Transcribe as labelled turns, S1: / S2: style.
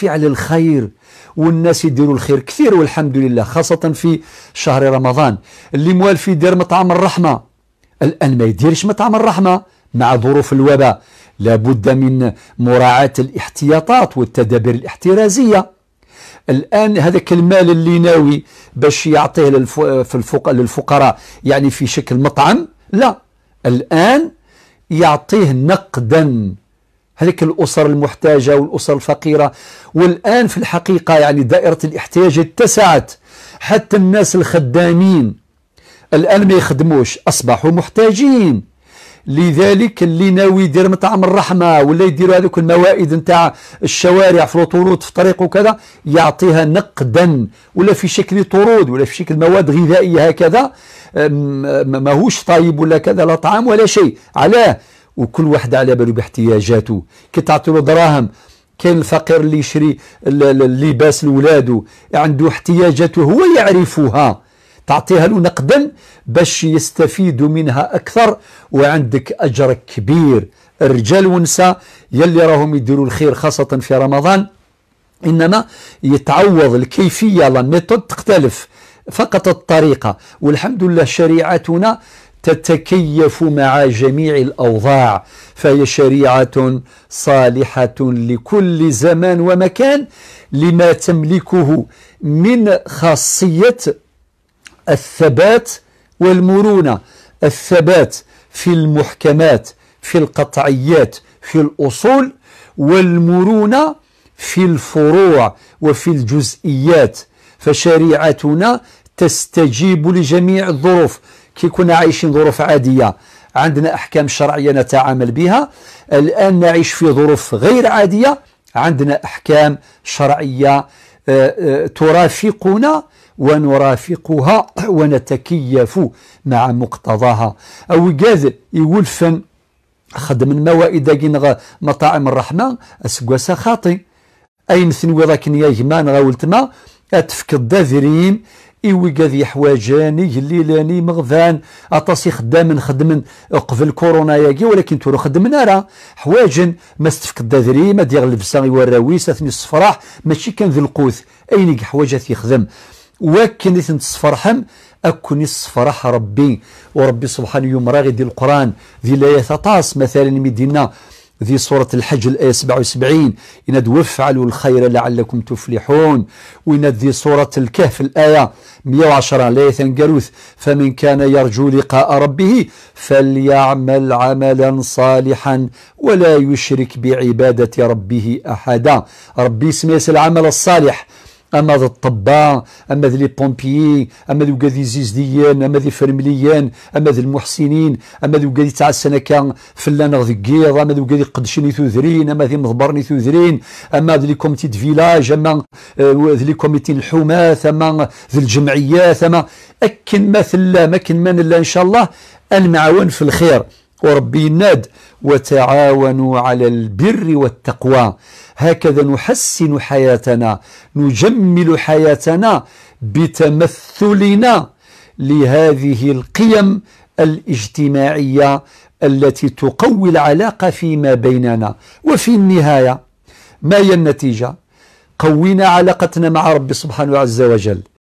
S1: فعل الخير والناس يديروا الخير كثير والحمد لله خاصة في شهر رمضان اللي موالف يدير مطعم الرحمة الآن ما يديرش مطعم الرحمة مع ظروف الوباء لابد من مراعاة الاحتياطات والتدابير الاحترازية الآن هذاك المال اللي ناوي باش يعطيه للفقراء يعني في شكل مطعم لا الآن يعطيه نقدا هذيك الأسر المحتاجة والأسر الفقيرة والآن في الحقيقة يعني دائرة الاحتياج اتسعت حتى الناس الخدامين الآن ما يخدموش أصبحوا محتاجين لذلك اللي ناوي يدير مطعم الرحمة ولا يديروا هذوك الموائد نتاع الشوارع في الطرود في الطريق وكذا يعطيها نقدا ولا في شكل طرود ولا في شكل مواد غذائية هكذا ماهوش طيب ولا كذا لا طعام ولا شيء علاه وكل واحد على باله باحتياجاته كي تعطي له دراهم كاين الفقير اللي يشري اللباس لولاده عنده احتياجاته هو يعرفها تعطيها له نقدا باش يستفيدوا منها اكثر وعندك اجر كبير الرجال والنساء يلي راهم يديروا الخير خاصه في رمضان انما يتعوض الكيفيه لا ميثود تختلف فقط الطريقه والحمد لله شريعتنا تتكيف مع جميع الاوضاع فهي شريعه صالحه لكل زمان ومكان لما تملكه من خاصيه الثبات والمرونه الثبات في المحكمات في القطعيات في الاصول والمرونه في الفروع وفي الجزئيات فشريعتنا تستجيب لجميع الظروف كي كنا عايشين ظروف عادية عندنا أحكام شرعية نتعامل بها الآن نعيش في ظروف غير عادية عندنا أحكام شرعية آه، آه، ترافقنا ونرافقها ونتكيف مع مقتضاها أو قاذ يولفن خدم الموائد كين مطاعم الرحمة أسقوس خاطي أين ثنوي راكن يا جمان ما أتفك الدذرين إيوي قاد يحواجاني الليلاني مغذان أطاسي خدام نخدم قبل كورونا ياكي ولكن تورو خدمنا راه حواجن ما استفك الدادري ما ديغ البسا وراويس أثني الصفراح ماشي كان ذي القوث أين حواجات يخدم وكن تصفرحم أكوني الصفراح ربي وربي سبحانه يوم راغي دي القرآن ذي لا يتطاس مثلا مدينة في سورة الحج الآية 77 إن وفعلوا الخير لعلكم تفلحون وإن في سورة الكهف الآية 110 لا قروث فمن كان يرجو لقاء ربه فليعمل عملا صالحا ولا يشرك بعبادة ربه أحدا ربي اسمي العمل الصالح اما ذا الطباء اما ذا لي بومبيي اما ذوكا ذي زيزديان اما ذي فرمليان اما ذا المحسنين اما ذوكا وكادي تاع كان فلان غذي كيض اما ذوكا وكادي قدشني ثوذرين اما ذي مضبرني ثوذرين اما ذا لي كوميتي فيلاج اما ذا لي كوميتي الحماة اما ذا الجمعيات اما اكن ما ثلا ما كن ما نلا ان شاء الله المعاون في الخير وربي يناد وتعاونوا على البر والتقوى هكذا نحسن حياتنا نجمل حياتنا بتمثلنا لهذه القيم الاجتماعيه التي تقوي العلاقه فيما بيننا وفي النهايه ما هي النتيجه قوينا علاقتنا مع ربي سبحانه عز وجل